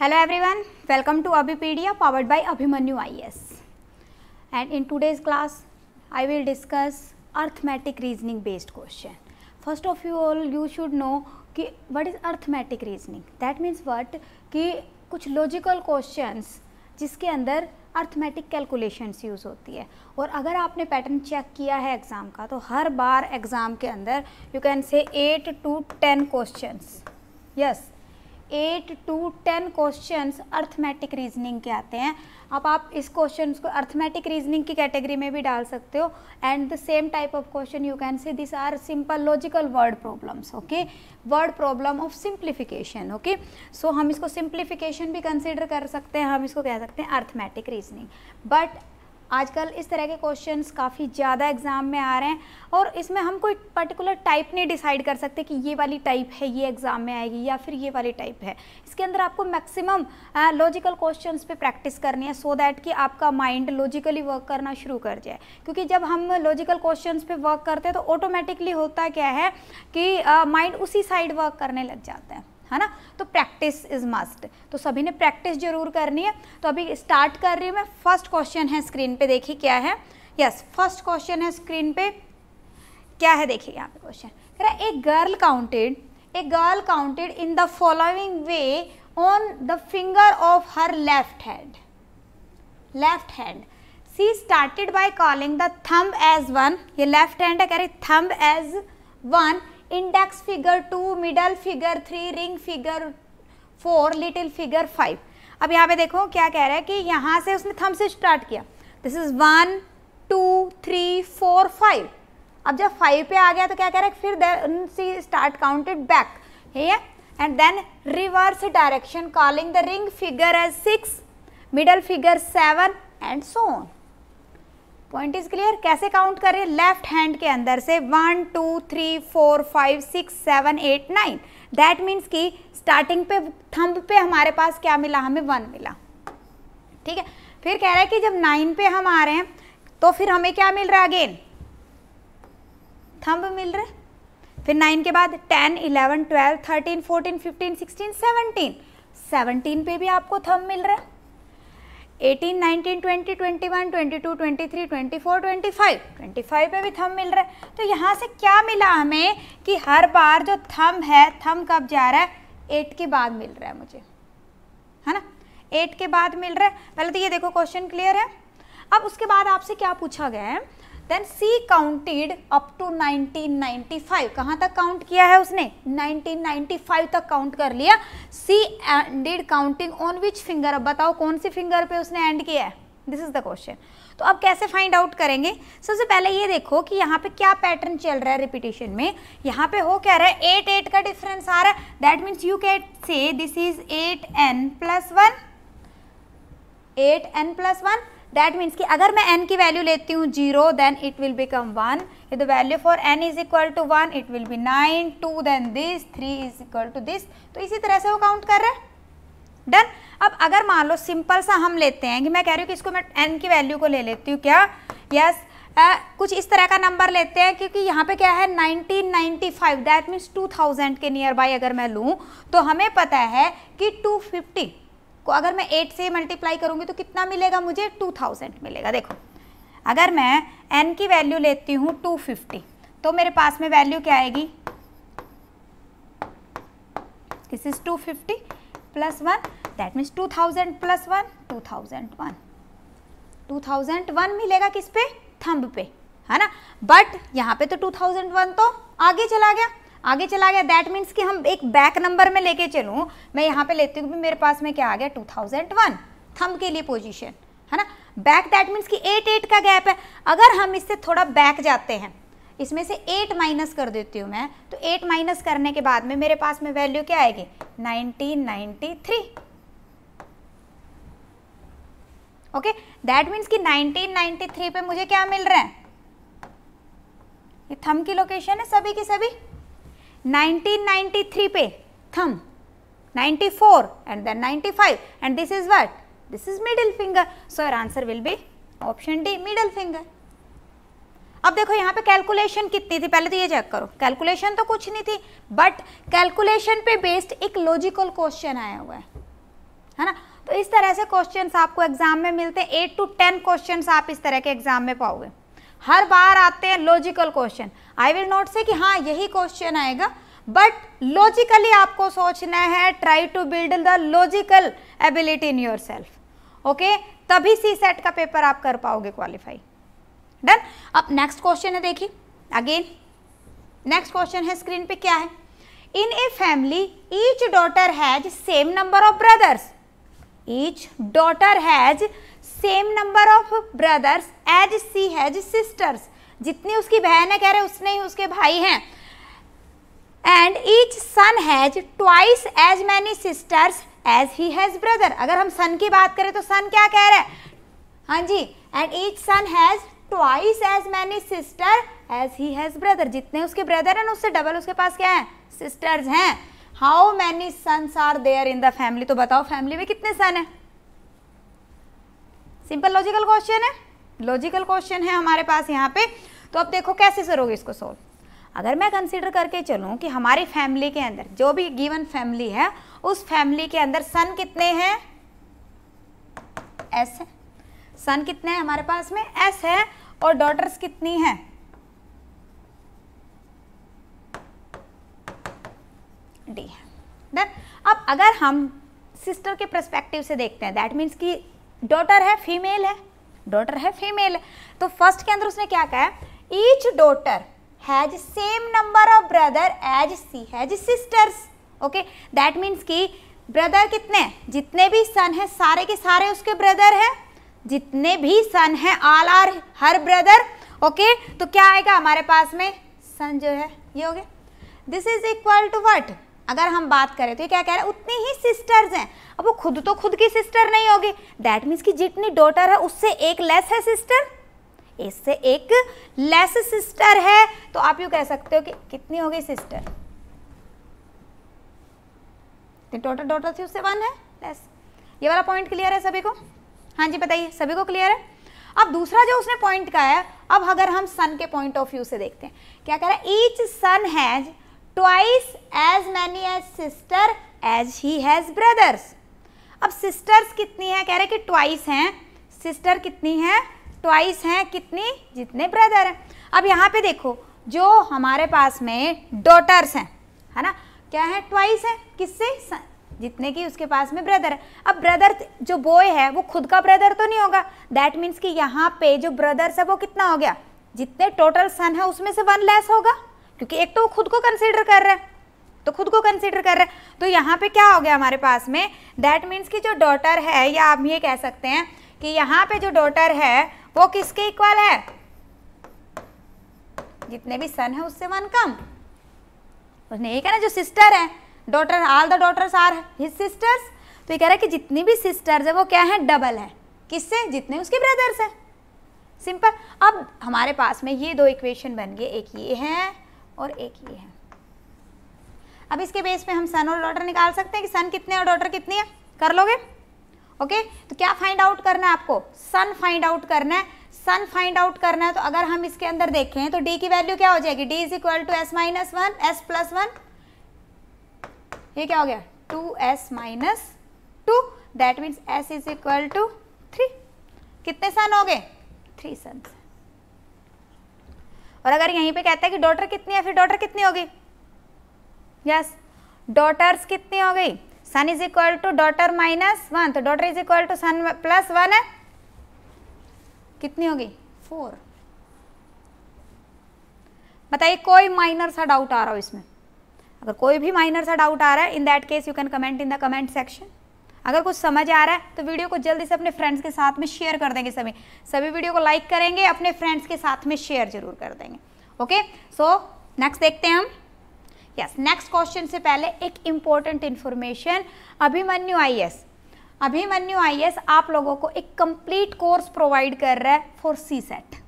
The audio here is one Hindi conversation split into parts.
Hello everyone welcome to Abhipedia powered by Abhimanyu S and in today's class I will discuss arithmetic reasoning based question first of you all you should know कि what is arithmetic reasoning that means what कि कुछ लॉजिकल क्वेश्चन जिसके अंदर अर्थमेटिक कैलकुलेशंस यूज़ होती है और अगर आपने पैटर्न चेक किया है एग्ज़ाम का तो हर बार एग्ज़ाम के अंदर you can say eight to ten question yes eight to ten questions arithmetic reasoning के आते हैं अब आप इस क्वेश्चन को अर्थमेटिक रीजनिंग की कैटेगरी में भी डाल सकते हो and the same type of question you can say this are simple logical word problems okay word problem of simplification okay so हम इसको सिंप्लीफिकेशन भी कंसिडर कर सकते हैं हम इसको कह सकते हैं अर्थमेटिक रीजनिंग बट आजकल इस तरह के क्वेश्चंस काफ़ी ज़्यादा एग्ज़ाम में आ रहे हैं और इसमें हम कोई पर्टिकुलर टाइप नहीं डिसाइड कर सकते कि ये वाली टाइप है ये एग्ज़ाम में आएगी या फिर ये वाली टाइप है इसके अंदर आपको मैक्सिमम लॉजिकल क्वेश्चंस पे प्रैक्टिस करनी है सो so दैट कि आपका माइंड लॉजिकली वर्क करना शुरू कर जाए क्योंकि जब हम लॉजिकल क्वेश्चन पर वर्क करते हैं तो ऑटोमेटिकली होता क्या है कि माइंड उसी साइड वर्क करने लग जाता है है ना तो प्रैक्टिस इज मस्ट तो सभी ने प्रैक्टिस जरूर करनी है तो अभी स्टार्ट कर रही हूँ मैं फर्स्ट क्वेश्चन है स्क्रीन पे देखिए क्या है यस फर्स्ट क्वेश्चन है स्क्रीन पे क्या है देखिए यहाँ पे क्वेश्चन कह रहा है a girl counted a girl counted in the following way on the finger of her left hand left hand she started by calling the thumb as one ये लेफ्ट हैंड है कह रही thumb as one index finger two middle finger three ring finger four little finger five अब यहाँ पे देखो क्या कह रहा है कि यहाँ से उसने थम से स्टार्ट किया this is one two three four five अब जब फाइव पे आ गया तो क्या कह रहा है फिर सी स्टार्ट काउंटेड बैक है and then reverse direction calling the ring finger as six middle finger seven and so on point is clear कैसे काउंट करें लेफ्ट हैंड के अंदर से one two three four five six seven eight nine that means कि स्टार्टिंग पे थंब पे हमारे पास क्या मिला हमें वन मिला ठीक है फिर कह रहा है कि जब नाइन पे हम आ रहे हैं तो फिर हमें क्या मिल रहा है अगेन थंब मिल रहे फिर नाइन के बाद ten eleven twelve thirteen fourteen fifteen sixteen seventeen seventeen पे भी आपको थंब मिल रहा है to twenty three twenty four twenty five twenty five पे भी थम मिल रहा है तो यहाँ से क्या मिला हमें कि हर बार जो थम है थम कब जा रहा है एट के बाद मिल रहा है मुझे है ना एट के बाद मिल रहा है पहले तो ये देखो क्वेश्चन क्लियर है अब उसके बाद आपसे क्या पूछा गया है then she counted up to 1995 कहां तक काउंट किया है उसने 1995 तक काउंट कर लिया she ended counting on which finger अब बताओ कौन सी फिंगर पे उसने एंड किया है दिस इज द क्वेश्चन तो अब कैसे फाइंड आउट करेंगे सबसे पहले ये देखो कि यहाँ पे क्या पैटर्न चल रहा है रिपीटेशन में यहाँ पे हो क्या रहा है एट एट का डिफरेंस आ रहा है that means you can say this is eight n plus one eight n plus one that means कि अगर मैं एन की वैल्यू लेती हूँ zero then it will become one the value for n is equal to one it will be nine to then this three is equal to this तो इसी तरह से वो काउंट कर रहे हैं डन अब अगर मान लो सिंपल सा हम लेते हैं कि मैं कह रही हूँ कि इसको मैं एन की वैल्यू को ले लेती हूँ क्या यस yes, Uh, कुछ इस तरह का नंबर लेते हैं क्योंकि यहाँ पे क्या है 1995 दैट मीन्स टू के नियर बाई अगर मैं लूँ तो हमें पता है कि 250 को अगर मैं एट से मल्टीप्लाई करूंगी तो कितना मिलेगा मुझे टू थाउजेंड मिलेगा देखो अगर मैं एन की वैल्यू लेती हूँ टू फिफ्टी तो मेरे पास में वैल्यू क्या आएगी this is two fifty plus one that means two thousand plus one two thousand one two thousand one मिलेगा किस पे थंब पे है ना बट यहाँ पे तो टू थाउजेंड वन तो आगे चला गया आगे चला गया दैट मीन्स कि हम एक बैक नंबर में लेके चलूँ मैं यहाँ पे लेती हूँ मेरे पास में क्या आ गया 2001 थंब के लिए पोजीशन है ना बैक दैट मीन्स कि एट एट का गैप है अगर हम इससे थोड़ा बैक जाते हैं इसमें से 8 माइनस कर देती हूँ मैं तो 8 माइनस करने के बाद में मेरे पास में वैल्यू क्या आएगी नाइनटीन ओके दैट मीन्स कि नाइनटीन पे मुझे क्या मिल रहा है ये थम की लोकेशन है सभी की सभी 1993 पे thumb 94 and then 95 and this is what this is middle finger so your answer will be option D middle finger अब देखो यहाँ पे कैलकुलेशन कितनी थी पहले तो ये चेक करो कैलकुलेशन तो कुछ नहीं थी बट कैलकुलेशन पे बेस्ड एक लॉजिकल क्वेश्चन आया हुआ है है ना तो इस तरह से क्वेश्चंस आपको एग्जाम में मिलते हैं एट टू टेन क्वेश्चंस आप इस तरह के एग्जाम में पाओगे हर बार आते हैं logical question I will not say कि हाँ यही क्वेश्चन आएगा बट लॉजिकली आपको सोचना है try to build the logical ability in yourself okay तभी सी सेट का पेपर आप कर पाओगे क्वालिफाई डन अब नेक्स्ट क्वेश्चन है देखिए अगेन नेक्स्ट क्वेश्चन है स्क्रीन पे क्या है in a family each daughter has same number of brothers each daughter has same number of brothers as she has sisters जितनी उसकी बहन है कह रहे उसने ही उसके भाई हैं and each son has twice as many sisters as he has brother अगर हम सन की बात करें तो सन क्या कह रहे हाँ जी and each son has twice as many sister as he has brother जितने उसके ब्रदर हैं उससे डबल उसके पास क्या है सिस्टर्स हैं how many sons are there in the family तो बताओ फैमिली में कितने सन हैं सिंपल लॉजिकल क्वेश्चन है लॉजिकल क्वेश्चन है हमारे पास यहाँ पे तो अब देखो कैसे करोगे इसको सोल्व अगर मैं कंसिडर करके चलूँ कि हमारी फैमिली के अंदर जो भी गिवन फैमिली है उस फैमिली के अंदर सन कितने हैं एस है सन कितने हैं हमारे पास में एस है और डॉटर्स कितनी हैं डी है डन अब अगर हम सिस्टर के प्रस्पेक्टिव से देखते हैं दैट मीन्स कि डॉटर है फीमेल है डॉटर है फीमेल है तो फर्स्ट के अंदर उसने क्या कहा each daughter has same number of brother as she has sisters okay that means कि ब्रदर कितने जितने भी सन हैं सारे के सारे उसके ब्रदर हैं जितने भी सन हैं all are her brother okay तो क्या आएगा हमारे पास में सन जो है ये हो गया this is equal to what अगर हम बात करें तो ये क्या कह रहा है उतनी ही सिस्टर्स हैं अब वो खुद तो खुद की सिस्टर नहीं होगी दैट मीन्स कि जितनी डॉटर है उससे एक लेस है सिस्टर इससे एक लेस सिस्टर है तो आप यू कह सकते हो कि कितनी होगी सिस्टर टोटल डॉटर थी उससे वन है लेस ये वाला पॉइंट क्लियर है सभी को हाँ जी बताइए सभी को क्लियर है अब दूसरा जो उसने पॉइंट कहा है अब अगर हम सन के पॉइंट ऑफ व्यू से देखते हैं क्या कह रहा है each son has twice as many as sister as he has brothers अब सिस्टर्स कितनी है कह रहे कि ट्वाइस हैं सिस्टर कितनी है ट्वाइस हैं कितनी जितने ब्रदर हैं अब यहाँ पे देखो जो हमारे पास में डॉटर्स हैं है ना क्या है ट्वाइस है किससे जितने की उसके पास में ब्रदर है अब ब्रदर जो बॉय है वो खुद का ब्रदर तो नहीं होगा दैट मीन्स कि यहाँ पे जो ब्रदर्स है वो कितना हो गया जितने टोटल सन है उसमें से वन लेस होगा क्योंकि एक तो वो खुद को कंसिडर कर रहा है तो खुद को कंसिडर कर रहा है तो यहाँ पे क्या हो गया हमारे पास में दैट मीन्स कि जो डॉटर है या आप ये कह सकते हैं कि यहाँ पे जो डॉटर है वो किसके इक्वल है जितने भी सन है उससे वन कम उसने ये कहना जो सिस्टर है daughter all the daughters are his sisters तो ये कह रहा है कि जितनी भी सिस्टर्स है वो क्या है डबल है किससे जितने उसके ब्रदर्स हैं सिंपल अब हमारे पास में ये दो इक्वेशन बन गए एक ये है और एक ये है अब इसके बेस पे हम सन और डॉटर निकाल सकते हैं कि सन कितने और डॉटर कितनी है कर लोगे ओके तो क्या फाइंड आउट करना है आपको सन फाइंड आउट करना है सन फाइंड आउट करना है तो अगर हम इसके अंदर देखें तो डी की वैल्यू क्या हो जाएगी D is equal to S minus one S plus one ये क्या हो गया two S minus two that means S is equal to three कितने सन हो गए थ्री सन और अगर यहीं पे कहता है कि डॉटर कितनी है फिर डॉटर कितनी होगी यस डॉटर्स कितनी हो गई son is equal to daughter minus one तो daughter is equal to son plus one है कितनी होगी फोर बताइए कोई माइनर सा डाउट आ रहा हो इसमें अगर कोई भी माइनर सा डाउट आ रहा है in that case you can comment in the comment section अगर कुछ समझ आ रहा है तो वीडियो को जल्दी से अपने फ्रेंड्स के साथ में शेयर कर देंगे सभी सभी वीडियो को लाइक करेंगे अपने फ्रेंड्स के साथ में शेयर जरूर कर देंगे ओके सो नेक्स्ट देखते हैं हम यस नेक्स्ट क्वेश्चन से पहले एक important information Abhimanyu IAS Abhimanyu S आप लोगों को एक कंप्लीट कोर्स प्रोवाइड कर रहा है फॉर सी सेट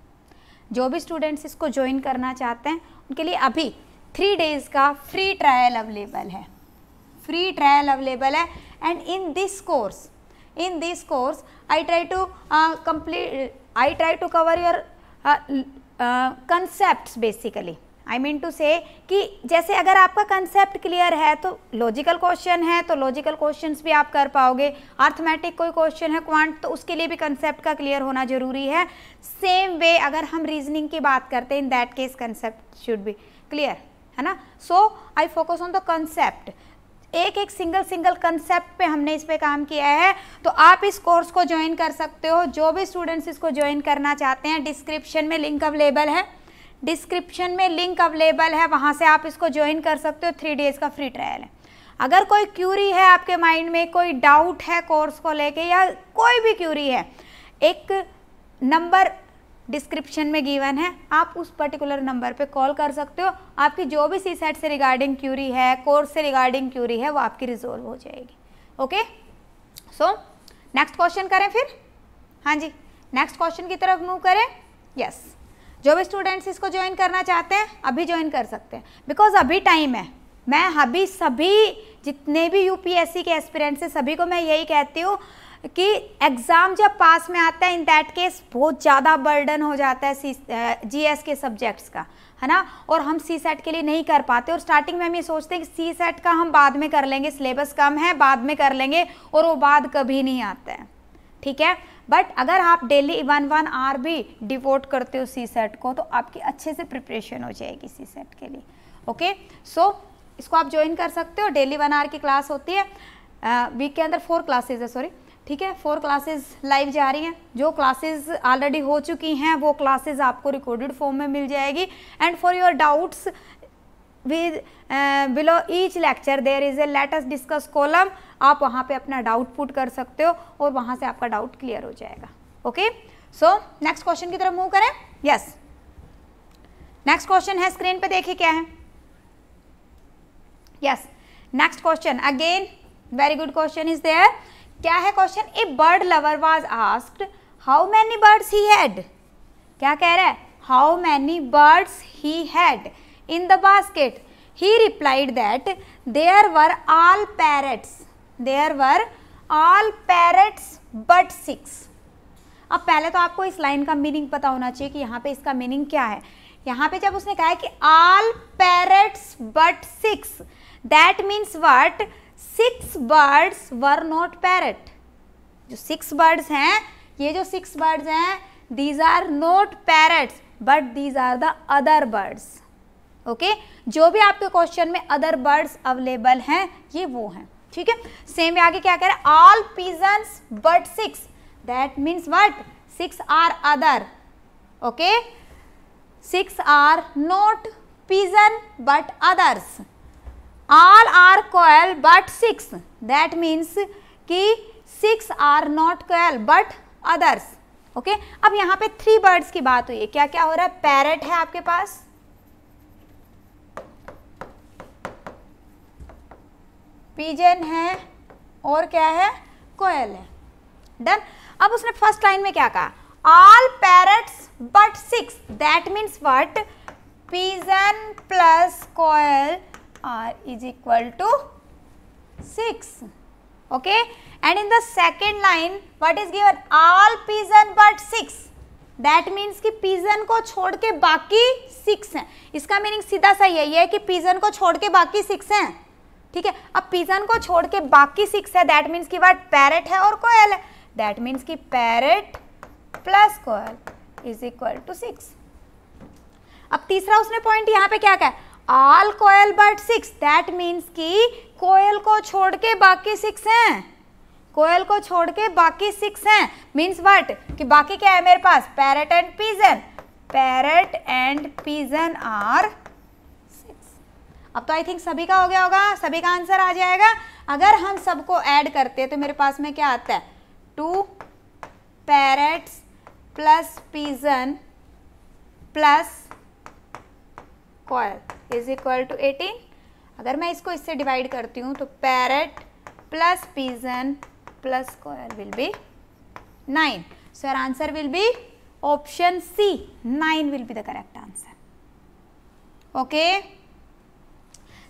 जो भी स्टूडेंट्स इसको ज्वाइन करना चाहते हैं उनके लिए अभी थ्री डेज का फ्री ट्रायल अवेलेबल है फ्री ट्रायल अवेलेबल है and in this course in this course I try to uh, complete I try to cover your uh, uh, concepts basically I mean to say कि जैसे अगर आपका कंसेप्ट क्लियर है तो लॉजिकल क्वेश्चन है तो लॉजिकल क्वेश्चन भी आप कर पाओगे अर्थमेटिक कोई क्वेश्चन है क्वांट तो उसके लिए भी कंसेप्ट का क्लियर होना जरूरी है सेम वे अगर हम रीजनिंग की बात करते हैं in that case concept should be clear है ना so I focus on the concept एक एक सिंगल सिंगल कंसेप्ट पे हमने इस पर काम किया है तो आप इस कोर्स को ज्वाइन कर सकते हो जो भी स्टूडेंट्स इसको ज्वाइन करना चाहते हैं डिस्क्रिप्शन में लिंक अवेलेबल है डिस्क्रिप्शन में लिंक अवेलेबल है वहाँ से आप इसको ज्वाइन कर सकते हो थ्री डेज़ का फ्री ट्रायल है अगर कोई क्यूरी है आपके माइंड में कोई डाउट है कोर्स को लेके या कोई भी क्यूरी है एक नंबर डिस्क्रिप्शन में गिवन है आप उस पर्टिकुलर नंबर पे कॉल कर सकते हो आपकी जो भी सी सेट से रिगार्डिंग क्यूरी है कोर्स से रिगार्डिंग क्यूरी है वो आपकी रिजोल्व हो जाएगी ओके सो नेक्स्ट क्वेश्चन करें फिर हाँ जी नेक्स्ट क्वेश्चन की तरफ मूव करें यस yes. जो भी स्टूडेंट्स इसको ज्वाइन करना चाहते हैं अभी ज्वाइन कर सकते हैं बिकॉज अभी टाइम है मैं अभी सभी जितने भी यूपीएससी के एस्पिरेंट्स हैं सभी को मैं यही कहती हूँ कि एग्ज़ाम जब पास में आता है इन दैट केस बहुत ज़्यादा बर्डन हो जाता है सी एस के सब्जेक्ट्स का है ना और हम सी सेट के लिए नहीं कर पाते और स्टार्टिंग में हम ये सोचते हैं कि सी सेट का हम बाद में कर लेंगे सिलेबस कम है बाद में कर लेंगे और वो बाद कभी नहीं आता है ठीक है बट अगर आप डेली वन वन आर भी डिवोट करते हो सी सेट को तो आपकी अच्छे से प्रिपरेशन हो जाएगी सी सेट के लिए ओके सो so, इसको आप ज्वाइन कर सकते हो डेली वन आर की क्लास होती है वीक के अंदर फोर क्लासेज है सॉरी ठीक है फोर क्लासेस लाइव जा रही हैं जो क्लासेस ऑलरेडी हो चुकी हैं वो क्लासेस आपको रिकॉर्डेड फॉर्म में मिल जाएगी and for your doubts with below each lecture there is a latest discuss column आप वहां पे अपना डाउट पुट कर सकते हो और वहां से आपका डाउट क्लियर हो जाएगा ओके सो नेक्स्ट क्वेश्चन की तरफ मूव करें यस नेक्स्ट क्वेश्चन है स्क्रीन पे देखिए क्या है yes next question again very good question is there क्या है question a bird lover was asked how many birds he had क्या कह रहा है how many birds he had in the basket he replied that there were all parrots there were all parrots but six अब पहले तो आपको इस लाइन का मीनिंग पता होना चाहिए कि यहाँ पे इसका मीनिंग क्या है यहाँ पे जब उसने कहा है कि all parrots but six that means what six birds were not parrot जो सिक्स बर्ड्स हैं ये जो सिक्स बर्ड्स हैं these are not parrots but these are the other birds okay जो भी आपके क्वेश्चन में अदर बर्ड्स अवेलेबल हैं ये वो हैं ठीक है सेम आगे क्या कह रहे हैं all pigeons but six that means what six are other okay six are not pigeon but others all are koel but six that means कि six are not koel but others okay अब यहाँ पे थ्री बर्ड्स की बात हुई है क्या क्या हो रहा है पैरट है आपके पास पीजन है और क्या है कोयल है डन अब उसने फर्स्ट लाइन में क्या कहा all parrots but six that means what pigeon plus koel r is equal to 6 okay and in the second line what is given all pigeon but 6 That means कि पीजन को छोड़ के बाकी सिक्स हैं इसका मीनिंग सीधा सा यही है कि पीजन को छोड़ के बाकी सिक्स हैं ठीक है अब पीजन को छोड़ के बाकी सिक्स है दैट मीन्स कि वर्ड पैरट है और कोयल है दैट मीन्स कि parrot plus koel is equal to six अब तीसरा उसने पॉइंट यहाँ पे क्या कहा all koel but six that means कि कोयल को छोड़ के बाकी सिक्स हैं कोयल को छोड़ के बाकी सिक्स हैं मीन्स वट कि बाकी क्या है मेरे पास parrot and pigeon parrot and pigeon are अब तो आई थिंक सभी का हो गया होगा सभी का आंसर आ जाएगा अगर हम सबको ऐड करते हैं तो मेरे पास में क्या आता है two parrots plus pigeon plus square is equal to eighteen अगर मैं इसको इससे डिवाइड करती हूँ तो parrot plus pigeon plus square will be nine so your answer will be option C nine will be the correct answer okay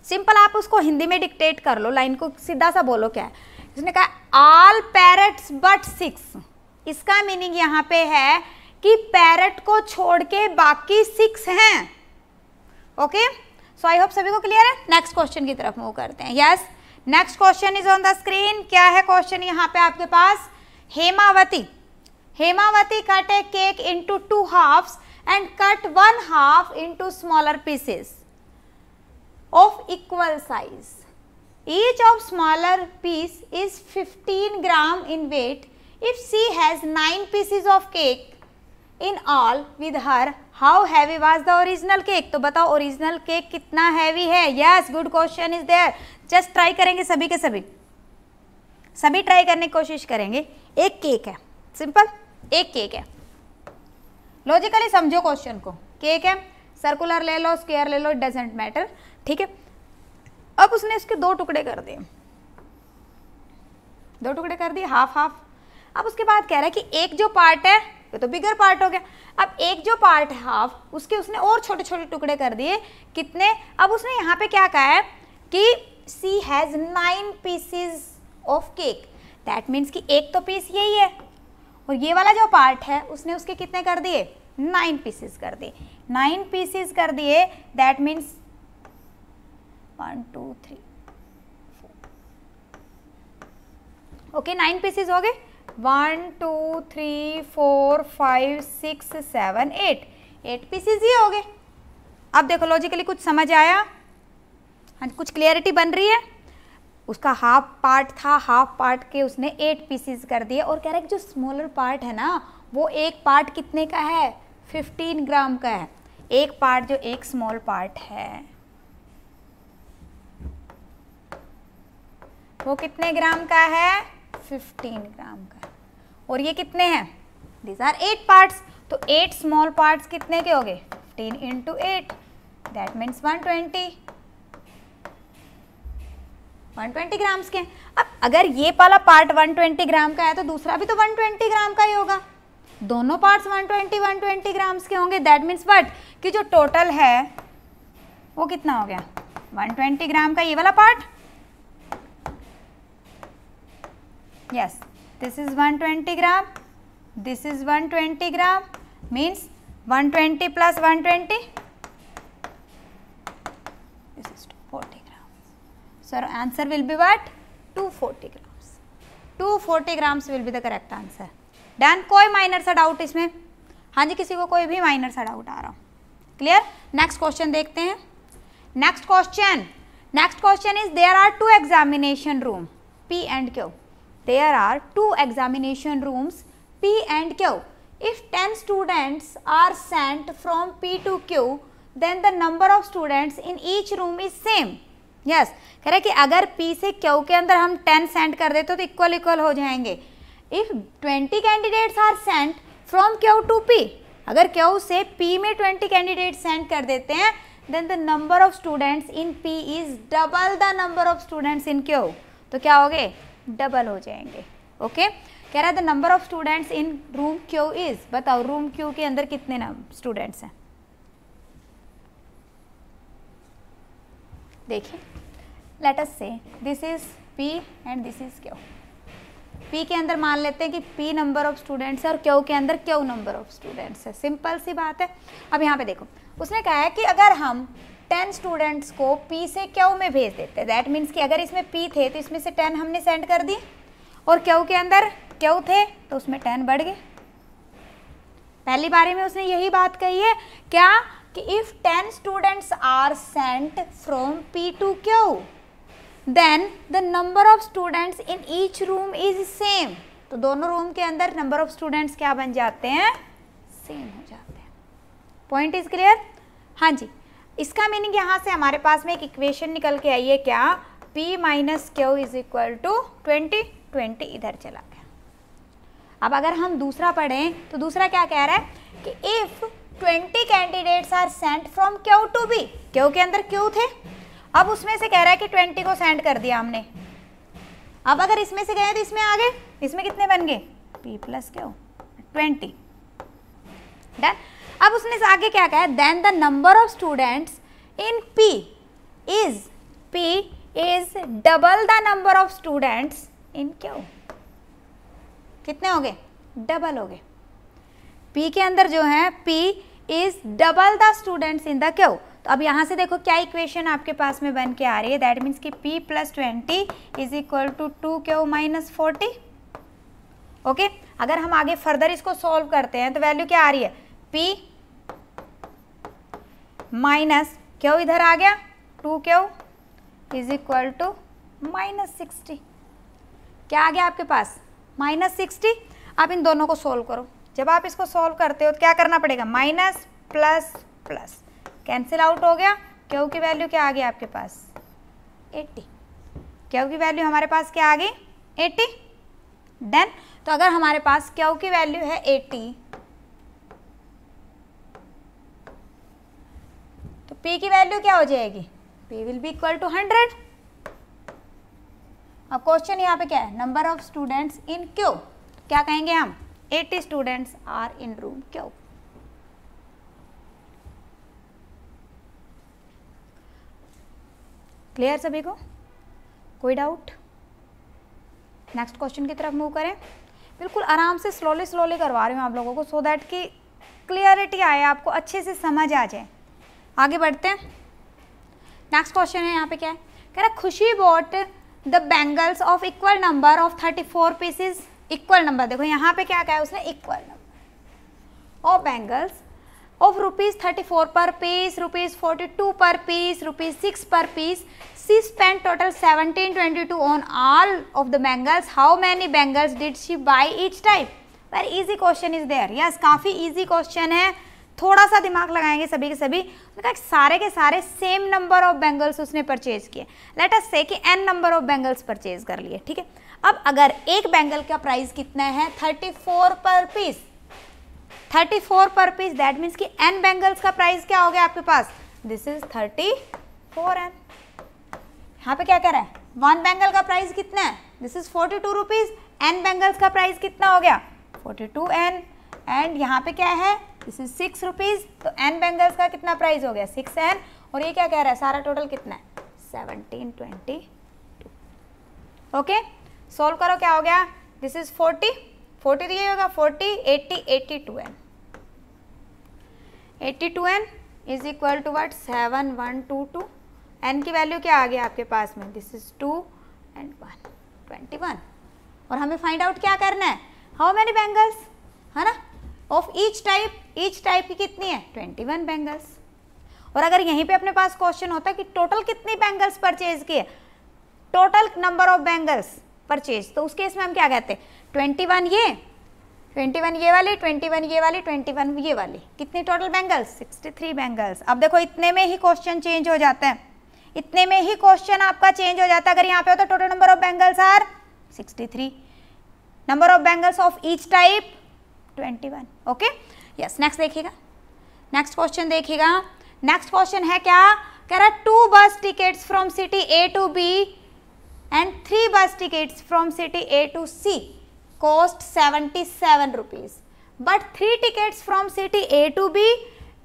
simple आप उसको हिंदी में डिक्टेट कर लो लाइन को सीधा सा बोलो क्या है इसने कहा ऑल पैरट्स बट सिक्स इसका मीनिंग यहाँ पे है कि पैरट को छोड़ के बाकी सिक्स हैं ओके सो आई होप सभी को क्लियर है नेक्स्ट क्वेश्चन की तरफ मूव करते हैं yes next question is on the screen क्या है क्वेश्चन यहाँ पे आपके पास Hemavati Hemavati cut a cake into two half and cut one half into smaller pieces of equal size each of smaller piece is 15 gram in weight if she has nine pieces of cake in all with her how heavy was the original cake तो बताओ ओरिजिनल केक कितना हैवी है yes good question is there just try करेंगे सभी के सभी सभी ट्राई करने की कोशिश करेंगे एक केक है सिंपल एक केक है लॉजिकली समझो क्वेश्चन को केक है सर्कुलर ले लो स्क्वेयर ले लो इट डजेंट मैटर ठीक है अब उसने उसके दो टुकड़े कर दिए दो टुकड़े कर दिए हाफ हाफ अब उसके बाद कह रहा है कि एक जो पार्ट है ये तो बिगर पार्ट हो गया अब एक जो पार्ट है हाफ उसके उसने और छोटे छोटे टुकड़े कर दिए कितने अब उसने यहाँ पे क्या कहा है कि she has nine pieces of cake that means कि एक तो पीस यही है और ये वाला जो पार्ट है उसने उसके कितने कर दिए नाइन पीसेस कर दिए नाइन पीसेस कर दिए that means one two three okay nine pieces हो गए one two three four five six seven eight eight pieces ही हो गए अब देखो लॉजिकली कुछ समझ आया हाँ कुछ क्लियरिटी बन रही है उसका हाफ पार्ट था हाफ पार्ट के उसने एट पीसीज कर दिए और कह रहा है जो स्मॉलर पार्ट है ना वो एक पार्ट कितने का है फिफ्टीन ग्राम का है एक पार्ट जो एक स्मॉल पार्ट है वो कितने ग्राम का है फिफ्टीन ग्राम का और ये कितने हैं दीज आर एट पार्ट्स तो एट स्मॉल पार्ट्स कितने के हो गए 15 into eight that means 120 120 grams के अब अगर ये वाला पार्ट 120 ग्राम का है तो दूसरा भी तो 120 ग्राम का ही होगा दोनों पार्ट्स 120 120 ग्राम्स के होंगे दैट मीन्स बट कि जो टोटल है वो कितना हो गया 120 ग्राम का ये वाला part yes this is 120 gram this is 120 gram means 120 plus 120 this is 240 grams so our answer will be what 240 grams 240 grams will be the correct answer then कोई minor सा डाउट इसमें हाँ जी किसी को कोई भी माइनर सा डाउट आ रहा हूँ क्लियर नेक्स्ट क्वेश्चन देखते हैं next question next question is there are two examination room P and Q There are two examination rooms P and Q. If 10 students are sent from P to Q, then the number of students in each room is same. yes, कह रहा है कि अगर P से Q के अंदर हम 10 सेंड कर देते तो इक्वल इक्वल हो जाएंगे if 20 candidates are sent from Q to P अगर Q से P में 20 कैंडिडेट सेंड कर देते हैं then the number of students in P is double the number of students in Q तो क्या हो गए डबल हो जाएंगे ओके कह रहा है the number of students in room Q is बताओ रूम क्यू के अंदर कितने स्टूडेंट्स हैं देखिए let us say this is P and this is Q P के अंदर मान लेते हैं कि पी नंबर ऑफ स्टूडेंट्स है और क्यू के अंदर क्यू नंबर ऑफ स्टूडेंट्स है सिंपल सी बात है अब यहाँ पे देखो उसने कहा है कि अगर हम टेन स्टूडेंट्स को पी से क्यू में भेज देते दैट मीन्स कि अगर इसमें पी थे तो इसमें से टेन हमने सेंड कर दी और क्यू के अंदर क्यू थे तो उसमें टेन बढ़ गए पहली बारे में उसने यही बात कही है क्या कि if ten students are sent from P to Q then the number of students in each room is same तो दोनों रूम के अंदर नंबर ऑफ स्टूडेंट्स क्या बन जाते हैं सेम हो जाते हैं पॉइंट इज क्लियर हाँ जी इसका मीनिंग यहाँ से हमारे पास में एक इक्वेशन निकल के आई है क्या P minus Q is equal to twenty twenty इधर चला गया अब अगर हम दूसरा पढ़ें तो दूसरा क्या कह रहा है कि if twenty candidates are sent from Q to P Q के अंदर क्यू थे अब उसमें से कह रहा है कि ट्वेंटी को सेंड कर दिया हमने अब अगर इसमें से गए तो इसमें आ गए इसमें कितने बन गए P plus Q twenty done अब उसने आगे क्या कहा then the number of students in P is P is double the number of students in Q कितने हो गए डबल हो गए पी के अंदर जो है P is double the students in the Q तो अब यहां से देखो क्या इक्वेशन आपके पास में बन के आ रही है दैट मीन्स कि P plus twenty is equal to two Q minus forty okay अगर हम आगे फर्दर इसको सॉल्व करते हैं तो वैल्यू क्या आ रही है पी माइनस क्यों इधर आ गया two Q is equal to minus sixty क्या आ गया आपके पास माइनस सिक्सटी आप इन दोनों को सोल्व करो जब आप इसको सोल्व करते हो तो क्या करना पड़ेगा minus plus plus cancel out हो गया क्यों की वैल्यू क्या आ गई आपके पास एट्टी क्यों की वैल्यू हमारे पास क्या आ गई एट्टी डन तो अगर हमारे पास क्यों की वैल्यू है एट्टी तो पी की वैल्यू क्या हो जाएगी P will be equal to hundred अब क्वेश्चन यहाँ पे क्या है number of students in Q क्या कहेंगे हम 80 students are in room Q clear सभी को कोई डाउट नेक्स्ट क्वेश्चन की तरफ मूव करें बिल्कुल आराम से स्लोली स्लोली करवा रही हूँ आप लोगों को सो so दैट कि क्लियरिटी आए आपको अच्छे से समझ आ जाए आगे बढ़ते हैं नेक्स्ट क्वेश्चन है यहाँ पे क्या है कह रहा Khushi bought the bangles of equal number of thirty four pieces equal number देखो यहाँ पे क्या क्या है उसने equal number of bangles of rupees thirty four per piece rupees forty two per piece rupees six per piece she spend total seventeen twenty two on all of the bangles how many bangles did she buy each type very easy question is there yes काफ़ी इजी क्वेश्चन है थोड़ा सा दिमाग लगाएंगे सभी के सभी उसने कहा सारे के सारे सेम नंबर ऑफ बैंगल्स उसने परचेज किए लेट अस से कि N number of bangles purchase कर लिए ठीक है अब अगर एक बैंगल का प्राइस कितना है thirty four per piece thirty four per piece that means कि एन बैंगल्स का प्राइस क्या हो गया आपके पास this is thirty four N यहाँ पे क्या कह रहा है वन बैंगल का प्राइस कितना है this is forty two rupees N bangles का प्राइस कितना हो गया फोर्टी टू एन एंड यहाँ पे क्या है दिस इज सिक्स रुपीज़ तो एन बैंगल्स का कितना प्राइस हो गया सिक्स एन और ये क्या कह रहा है सारा टोटल कितना है seventeen twenty two okay solve करो क्या हो गया दिस इज फोर्टी फोर्टी तो ये होगा forty eighty eighty two n eighty two n is equal to what seven one two two n की वैल्यू क्या आ गया आपके पास में this is two and one twenty one और हमें फाइंड आउट क्या करना है हाउ मैनी बैंगल्स है ना of each type each type की कितनी है 21 बैंगल्स और अगर यहीं पे अपने पास क्वेश्चन होता कि टोटल कितनी बैंगल्स परचेज की है total number of bangles purchase तो उस केस में हम क्या कहते हैं 21 ये 21 ये वाली 21 ये वाली 21 ये वाली कितनी टोटल बैंगल्स 63 बैंगल्स अब देखो इतने में ही क्वेश्चन चेंज हो जाता है इतने में ही क्वेश्चन आपका चेंज हो जाता है अगर यहाँ पे हो तो total number of bangles are 63 number of bangles of each type twenty one okay yes next देखिएगा नेक्स्ट क्वेश्चन देखिएगा नेक्स्ट क्वेश्चन है क्या कह रहा two bus tickets from city A to B and three bus tickets from city A to C cost seventy seven rupees but three tickets from city A to B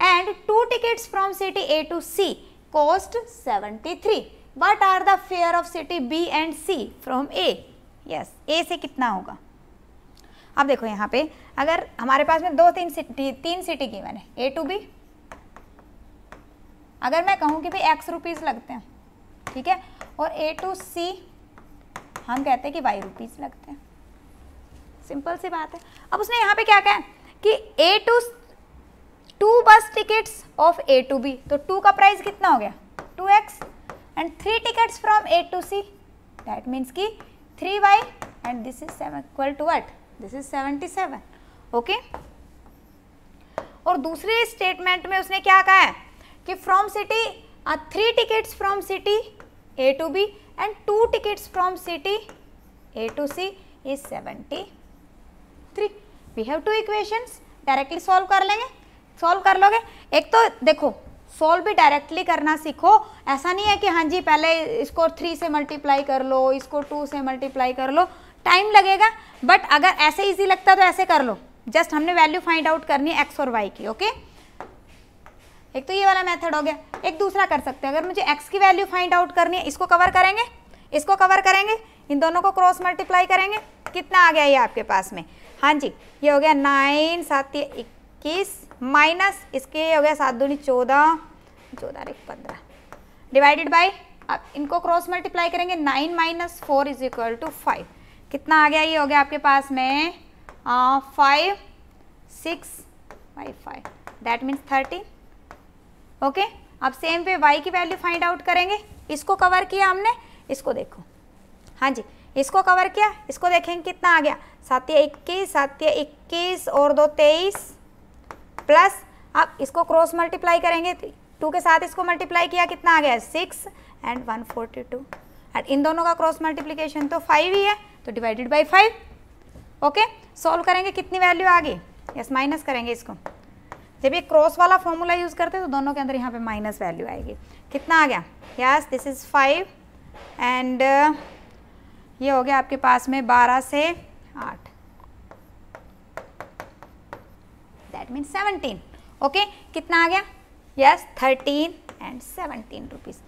and two tickets from city A to C cost seventy three but are the fare of city B and C from A yes A से कितना होगा अब देखो यहाँ पे अगर हमारे पास में दो तीन सिटी तीन सिटी की मैंने ए टू बी अगर मैं कहूँ कि भाई एक्स रुपीज़ लगते हैं ठीक है और ए टू सी हम कहते हैं कि वाई रुपीज़ लगते हैं सिंपल सी बात है अब उसने यहाँ पे क्या कहा कि A to two bus tickets of A to B तो टू का प्राइस कितना हो गया two x and three tickets from A to C that means कि three y and this is seven equal to what this is 77 okay और दूसरे स्टेटमेंट में उसने क्या कहा है कि from city three tickets from city A to B and two tickets from city A to C is 73 we have two equation directly solve कर लेंगे सॉल्व कर लोगे एक तो देखो सॉल्व भी डायरेक्टली करना सीखो ऐसा नहीं है कि हाँ जी पहले इसको थ्री से मल्टीप्लाई कर लो इसको टू से मल्टीप्लाई कर लो टाइम लगेगा बट अगर ऐसे इजी लगता तो ऐसे कर लो जस्ट हमने वैल्यू फाइंड आउट करनी है एक्स और वाई की ओके एक तो ये वाला मेथड हो गया एक दूसरा कर सकते हैं अगर मुझे एक्स की वैल्यू फाइंड आउट करनी है इसको कवर करेंगे इसको कवर करेंगे इन दोनों को क्रॉस मल्टीप्लाई करेंगे कितना आ गया ये आपके पास में हाँ जी ये हो गया नाइन सात इक्कीस माइनस इसके हो गया सात दूनी चौदह चौदह एक पंद्रह डिवाइडेड बाई आप इनको क्रॉस मल्टीप्लाई करेंगे nine minus four is equal to five कितना आ गया ये हो गया आपके पास में five six by five that means thirteen okay अब सेम पे y की वैल्यू फाइंड आउट करेंगे इसको कवर किया हमने इसको देखो हाँ जी इसको कवर किया इसको देखेंगे कितना आ गया सात्या इक्कीस सात्य इक्कीस और दो तेईस प्लस अब इसको क्रॉस मल्टीप्लाई करेंगे टू के साथ इसको मल्टीप्लाई किया कितना आ गया six and one forty two and इन दोनों का क्रॉस मल्टीप्लीकेशन तो फाइव ही है तो divided by five okay solve करेंगे कितनी वैल्यू आ गई यस माइनस करेंगे इसको जब ये क्रॉस वाला फॉर्मूला यूज़ करते हैं तो दोनों के अंदर यहाँ पे माइनस वैल्यू आएगी कितना आ गया yes this is five and ये हो गया आपके पास में बारह से आठ दैट मीन सेवनटीन ओके कितना आ गया yes thirteen and seventeen rupees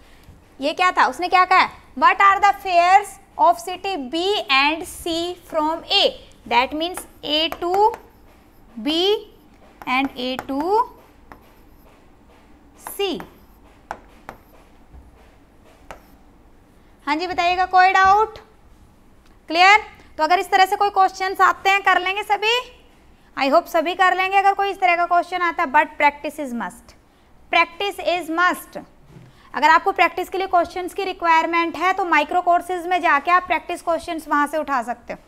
ये क्या था उसने क्या कहा what are the fares of city B and C from A. That means A to B and A to C. हाँ जी बताइएगा कोई डाउट क्लियर तो अगर इस तरह से कोई क्वेश्चन आते हैं कर लेंगे सभी आई होप सभी कर लेंगे अगर कोई इस तरह का क्वेश्चन आता है but practice is must practice is must अगर आपको प्रैक्टिस के लिए क्वेश्चंस की रिक्वायरमेंट है तो माइक्रो कोर्सेज में जाके आप प्रैक्टिस क्वेश्चंस वहाँ से उठा सकते हो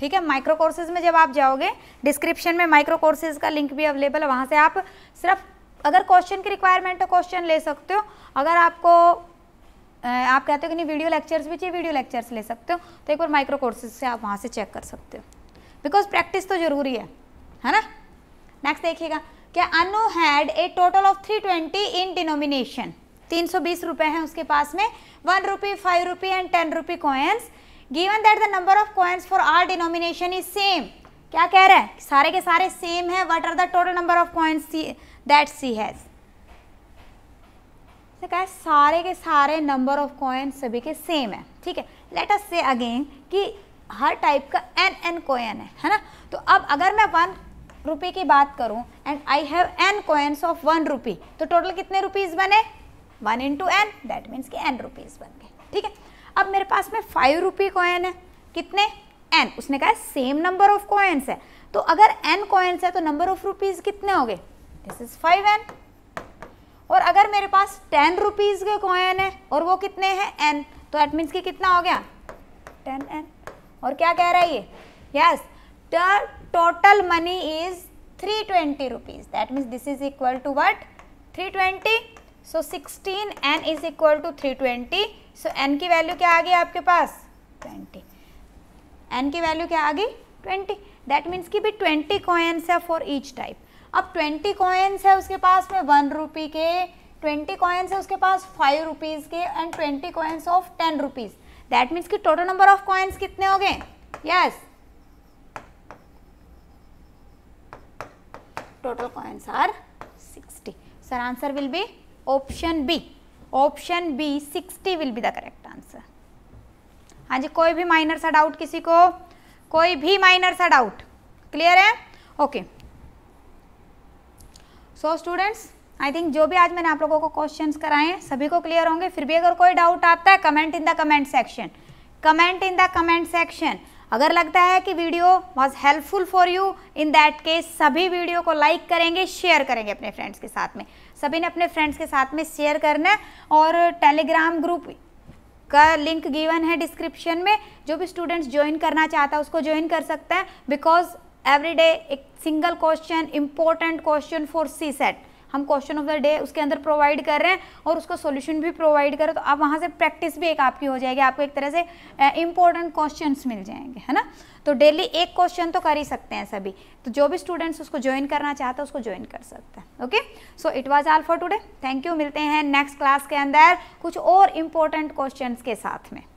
ठीक है माइक्रो कोर्सेज में जब आप जाओगे डिस्क्रिप्शन में माइक्रो कोर्सेज का लिंक भी अवेलेबल है वहाँ से आप सिर्फ अगर क्वेश्चन की रिक्वायरमेंट है क्वेश्चन ले सकते हो अगर आपको आप कहते हो कि नहीं वीडियो लेक्चर्स भी चाहिए वीडियो लेक्चर्स ले सकते हो तो एक बार माइक्रो कोर्सेज से आप वहाँ से चेक कर सकते हो बिकॉज प्रैक्टिस तो जरूरी है है ना नेक्स्ट देखिएगा क्या Anu had a total of 320 in denomination तीन सौ बीस रुपए हैं उसके पास में one rupee five rupee and ten rupee coins given that the number of coins for our denomination is same क्या कह रहे हैं सारे के सारे सेम है what are the total number of coins that she has तो कहा सारे के सारे नंबर ऑफ कॉइन्स सभी के सेम है ठीक है लेट अस से अगेन कि हर टाइप का एन एन कॉइन है है ना तो अब अगर मैं वन रुपये की बात करूं and I have n coins of one rupee तो टोटल कितने रुपीज़ बने one into n that means कि एन रुपीज़ बन गए ठीक है अब मेरे पास में फाइव रुपी कॉइन है कितने एन उसने कहा सेम नंबर ऑफ कॉइन्स है तो अगर एन कॉइन्स है तो नंबर ऑफ रुपीज़ कितने हो गए दिस इज़ फाइव एन और अगर मेरे पास टेन रुपीज़ के कॉइन है और वो कितने हैं एन तो एट मीन्स कि कितना हो गया टेन एन और क्या कह रहा है ये yes total money is three twenty rupees that means this is equal to what three twenty so sixteen n is equal to three twenty so n की वैल्यू क्या आ गई आपके पास ट्वेंटी एन की वैल्यू क्या आ गई ट्वेंटी दैट मीन्स कि भी ट्वेंटी कॉइन्स है फॉर ईच टाइप अब ट्वेंटी कॉइन्स है उसके पास में वन रुपी के ट्वेंटी कॉइन्स है उसके पास फाइव रुपीज़ के and twenty coins of ten rupees that means कि टोटल नंबर ऑफ कॉइन्स कितने हो गए yes total coins are sixty sir answer will be option B option B sixty will be the correct answer हाँ जी कोई भी माइनर सा डाउट किसी को कोई भी माइनर सा डाउट क्लियर है okay so students I think जो भी आज मैंने आप लोगों को क्वेश्चंस कराए हैं सभी को क्लियर होंगे फिर भी अगर कोई डाउट आता है comment in the comment section comment in the comment section अगर लगता है कि video was helpful for you in that case सभी वीडियो को लाइक करेंगे शेयर करेंगे अपने फ्रेंड्स के साथ में सभी ने अपने फ्रेंड्स के साथ में शेयर करना है और टेलीग्राम ग्रुप का लिंक गिवन है डिस्क्रिप्शन में जो भी स्टूडेंट्स ज्वाइन करना चाहता है उसको ज्वाइन कर सकता है बिकॉज एवरी डे एक single question important question for C set हम क्वेश्चन ऑफ द डे उसके अंदर प्रोवाइड कर रहे हैं और उसका सोल्यूशन भी प्रोवाइड करें तो आप वहाँ से प्रैक्टिस भी एक आपकी हो जाएगी आपको एक तरह से इंपॉर्टेंट क्वेश्चन मिल जाएंगे है ना तो डेली एक क्वेश्चन तो कर ही सकते हैं सभी तो जो भी स्टूडेंट्स उसको ज्वाइन करना चाहते हैं उसको ज्वाइन कर सकते हैं okay so it was all for today thank you मिलते हैं नेक्स्ट क्लास के अंदर कुछ और इम्पोर्टेंट क्वेश्चन के साथ में